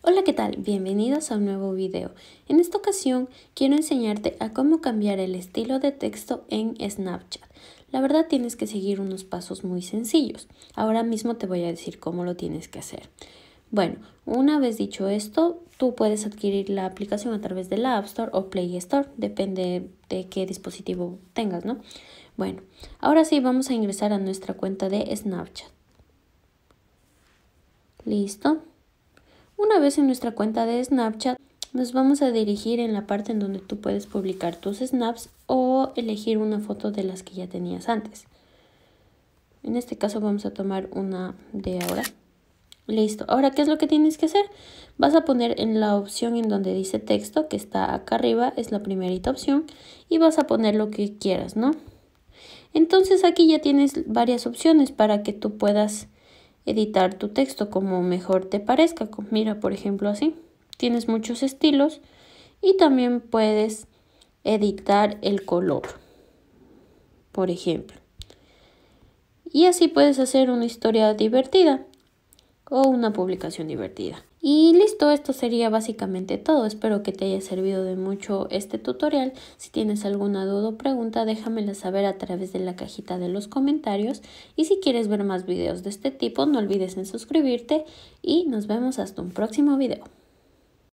Hola, ¿qué tal? Bienvenidos a un nuevo video. En esta ocasión quiero enseñarte a cómo cambiar el estilo de texto en Snapchat. La verdad tienes que seguir unos pasos muy sencillos. Ahora mismo te voy a decir cómo lo tienes que hacer. Bueno, una vez dicho esto, tú puedes adquirir la aplicación a través de la App Store o Play Store, depende de qué dispositivo tengas, ¿no? Bueno, ahora sí vamos a ingresar a nuestra cuenta de Snapchat. Listo, vez en nuestra cuenta de Snapchat, nos vamos a dirigir en la parte en donde tú puedes publicar tus snaps o elegir una foto de las que ya tenías antes. En este caso vamos a tomar una de ahora. Listo. Ahora, ¿qué es lo que tienes que hacer? Vas a poner en la opción en donde dice texto, que está acá arriba, es la primerita opción, y vas a poner lo que quieras, ¿no? Entonces aquí ya tienes varias opciones para que tú puedas editar tu texto como mejor te parezca. Mira, por ejemplo, así. Tienes muchos estilos y también puedes editar el color, por ejemplo. Y así puedes hacer una historia divertida o una publicación divertida. Y listo, esto sería básicamente todo. Espero que te haya servido de mucho este tutorial. Si tienes alguna duda o pregunta, déjamela saber a través de la cajita de los comentarios. Y si quieres ver más videos de este tipo, no olvides en suscribirte y nos vemos hasta un próximo video.